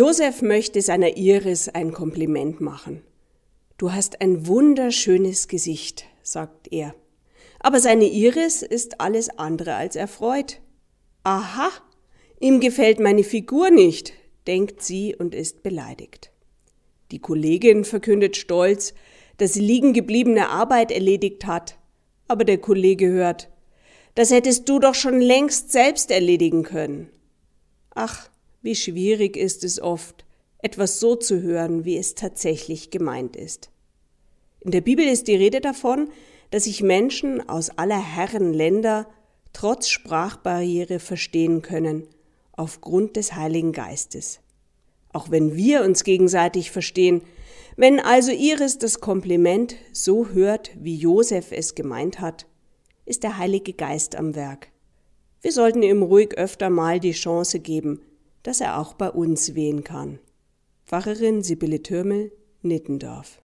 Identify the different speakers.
Speaker 1: Josef möchte seiner Iris ein Kompliment machen. Du hast ein wunderschönes Gesicht, sagt er. Aber seine Iris ist alles andere als erfreut. Aha, ihm gefällt meine Figur nicht, denkt sie und ist beleidigt. Die Kollegin verkündet stolz, dass sie liegen gebliebene Arbeit erledigt hat. Aber der Kollege hört, das hättest du doch schon längst selbst erledigen können. Ach, wie schwierig ist es oft, etwas so zu hören, wie es tatsächlich gemeint ist. In der Bibel ist die Rede davon, dass sich Menschen aus aller Herren Länder trotz Sprachbarriere verstehen können, aufgrund des Heiligen Geistes. Auch wenn wir uns gegenseitig verstehen, wenn also Iris das Kompliment so hört, wie Josef es gemeint hat, ist der Heilige Geist am Werk. Wir sollten ihm ruhig öfter mal die Chance geben, dass er auch bei uns wehen kann. Pfarrerin Sibylle Türmel, Nittendorf